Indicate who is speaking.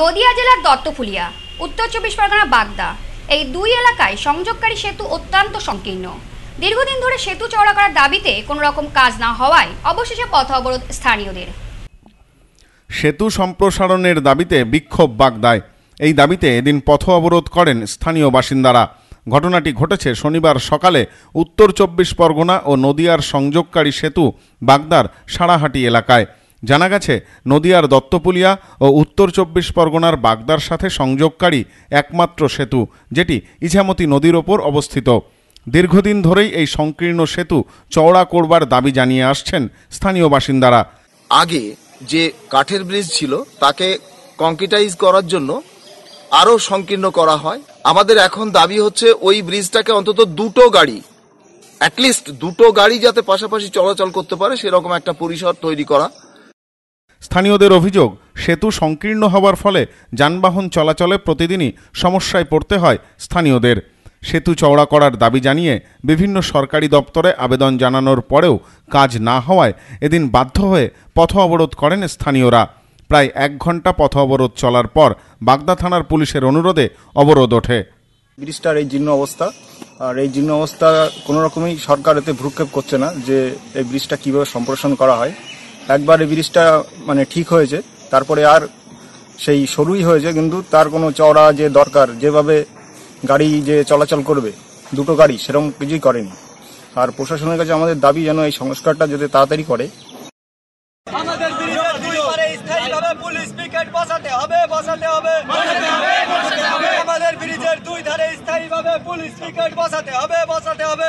Speaker 1: নদিয়া জেলার দত্তফুলিয়া উত্তর চব্বিশ পরগনা বাগদা এই দুই এলাকায় সংযোগকারী সেতু অত্যন্ত সংকীর্ণ দীর্ঘদিন ধরে সেতু চওড়া করার দাবিতে কোনো রকম কাজ না হওয়ায় অবশেষে পথ অবরোধ স্থানীয়দের
Speaker 2: সেতু সম্প্রসারণের দাবিতে বিক্ষোভ বাগদায় এই দাবিতে এদিন পথ অবরোধ করেন স্থানীয় বাসিন্দারা ঘটনাটি ঘটেছে শনিবার সকালে উত্তর চব্বিশ পরগনা ও নদিয়ার সংযোগকারী সেতু বাগদার সারাহাটি এলাকায় জানা গেছে নদিয়ার দত্তপুলিয়া ও উত্তর চব্বিশ পরগনার বাগদার সাথে সংযোগকারী একমাত্র সেতু যেটি ইছামতি নদীর ওপর অবস্থিত দীর্ঘদিন ধরেই এই সংকীর্ণ সেতু চওড়া করবার দাবি জানিয়ে আসছেন স্থানীয় বাসিন্দারা
Speaker 3: আগে যে কাঠের ব্রিজ ছিল তাকে কংক্রিটাইজ করার জন্য আরও সংকীর্ণ করা হয় আমাদের এখন দাবি হচ্ছে ওই ব্রিজটাকে অন্তত দুটো গাড়ি অ্যাটলিস্ট দুটো গাড়ি যাতে পাশাপাশি চলাচল করতে পারে সেরকম একটা পরিসর তৈরি করা
Speaker 2: স্থানীয়দের অভিযোগ সেতু সংকীর্ণ হওয়ার ফলে যানবাহন চলাচলে প্রতিদিনই সমস্যায় পড়তে হয় স্থানীয়দের সেতু চওড়া করার দাবি জানিয়ে বিভিন্ন সরকারি দপ্তরে আবেদন জানানোর পরেও কাজ না হওয়ায় এদিন বাধ্য হয়ে পথ অবরোধ করেন স্থানীয়রা প্রায় এক ঘন্টা পথ অবরোধ চলার পর বাগদা থানার পুলিশের অনুরোধে অবরোধ ওঠে
Speaker 4: ব্রিজটার এই জীর্ণ অবস্থা আর এই জীর্ণ অবস্থা কোনো রকমই সরকার এতে ভ্রুক্ষেপ করছে না যে এই ব্রিজটা কীভাবে সম্প্রসারণ করা হয় একবার এই ব্রিজটা মানে ঠিক হয়েছে তারপরে আর সেই সরুই হয়েছে কিন্তু তার কোনো চওড়া যে দরকার যেভাবে গাড়ি যে চলাচল করবে দুটো গাড়ি সেরকম কিছুই করেনি আর প্রশাসনের কাছে আমাদের দাবি যেন এই সংস্কারটা যদি তাড়াতাড়ি করে
Speaker 1: আমাদের পুলিশ পিকেট বসাতে হবে বসাতে হবে আমাদের ব্রিজের দুই ধারে স্থায়ীভাবে পুলিশ পিকেট বসাতে হবে বসাতে হবে